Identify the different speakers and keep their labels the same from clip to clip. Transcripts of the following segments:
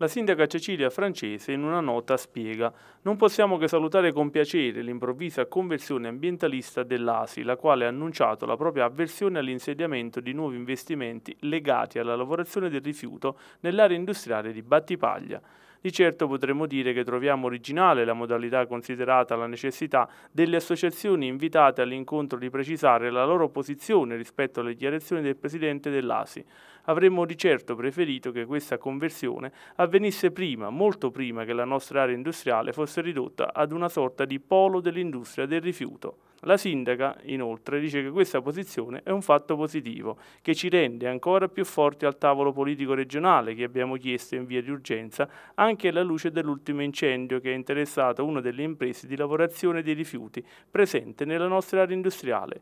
Speaker 1: La sindaca Cecilia Francese in una nota spiega «Non possiamo che salutare con piacere l'improvvisa conversione ambientalista dell'ASI, la quale ha annunciato la propria avversione all'insediamento di nuovi investimenti legati alla lavorazione del rifiuto nell'area industriale di Battipaglia». Di certo potremmo dire che troviamo originale la modalità considerata la necessità delle associazioni invitate all'incontro di precisare la loro posizione rispetto alle dichiarazioni del presidente dell'ASI. Avremmo di certo preferito che questa conversione avvenisse prima, molto prima che la nostra area industriale fosse ridotta ad una sorta di polo dell'industria del rifiuto. La sindaca inoltre dice che questa posizione è un fatto positivo, che ci rende ancora più forti al tavolo politico regionale che abbiamo chiesto in via di urgenza, anche alla luce dell'ultimo incendio che ha interessato una delle imprese di lavorazione dei rifiuti presente nella nostra area industriale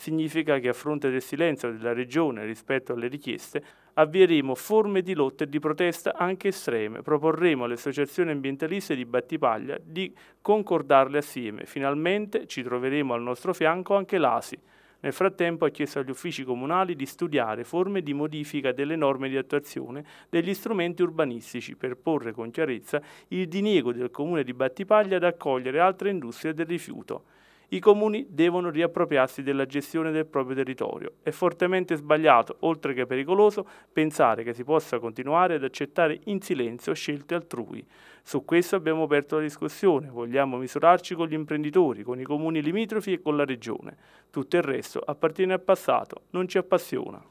Speaker 1: significa che a fronte del silenzio della Regione rispetto alle richieste, avvieremo forme di lotta e di protesta anche estreme. Proporremo alle associazioni ambientaliste di Battipaglia di concordarle assieme. Finalmente ci troveremo al nostro fianco anche l'ASI. Nel frattempo ha chiesto agli uffici comunali di studiare forme di modifica delle norme di attuazione degli strumenti urbanistici per porre con chiarezza il diniego del comune di Battipaglia ad accogliere altre industrie del rifiuto i comuni devono riappropriarsi della gestione del proprio territorio. È fortemente sbagliato, oltre che pericoloso, pensare che si possa continuare ad accettare in silenzio scelte altrui. Su questo abbiamo aperto la discussione, vogliamo misurarci con gli imprenditori, con i comuni limitrofi e con la regione. Tutto il resto appartiene al passato, non ci appassiona.